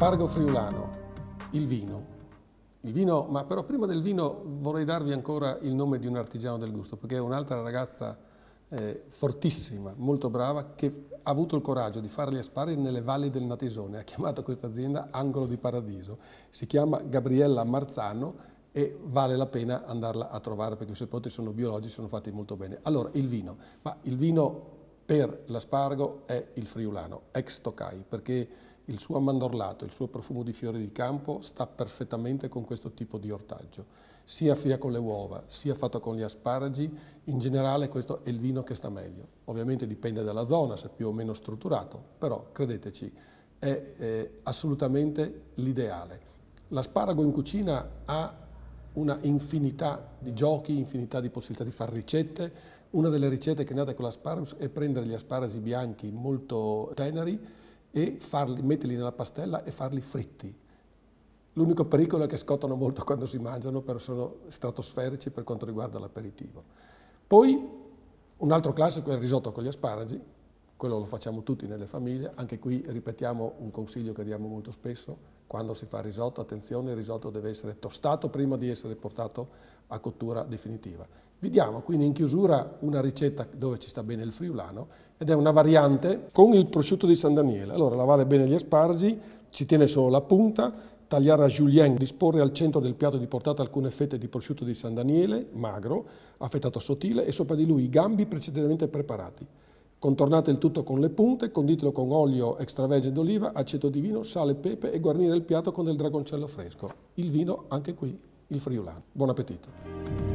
Spargo friulano, il vino. Il vino, ma però prima del vino vorrei darvi ancora il nome di un artigiano del gusto, perché è un'altra ragazza eh, fortissima, molto brava, che ha avuto il coraggio di fare gli asparagi nelle valli del Natisone. Ha chiamato questa azienda Angolo di Paradiso. Si chiama Gabriella Marzano e vale la pena andarla a trovare perché i suoi prodotti sono biologici, sono fatti molto bene. Allora, il vino. Ma il vino per l'aspargo è il friulano, ex Tokai, perché il suo ammandorlato, il suo profumo di fiori di campo sta perfettamente con questo tipo di ortaggio, sia fria con le uova, sia fatto con gli asparagi, in generale questo è il vino che sta meglio. Ovviamente dipende dalla zona, se è più o meno strutturato, però credeteci, è, è assolutamente l'ideale. L'asparago in cucina ha una infinità di giochi, infinità di possibilità di fare ricette. Una delle ricette che è nata con l'asparagus è prendere gli asparagi bianchi molto teneri e farli, metterli nella pastella e farli fritti. L'unico pericolo è che scottano molto quando si mangiano, però sono stratosferici per quanto riguarda l'aperitivo. Poi un altro classico è il risotto con gli asparagi, quello lo facciamo tutti nelle famiglie, anche qui ripetiamo un consiglio che diamo molto spesso, quando si fa risotto, attenzione, il risotto deve essere tostato prima di essere portato a cottura definitiva. Vi diamo quindi in chiusura una ricetta dove ci sta bene il friulano ed è una variante con il prosciutto di San Daniele. Allora lavare bene gli aspargi, ci tiene solo la punta, tagliare a julien, disporre al centro del piatto di portata alcune fette di prosciutto di San Daniele, magro, affettato sottile e sopra di lui i gambi precedentemente preparati. Contornate il tutto con le punte, conditelo con olio extravergine d'oliva, aceto di vino, sale e pepe e guarnire il piatto con del dragoncello fresco. Il vino anche qui, il friulano. Buon appetito!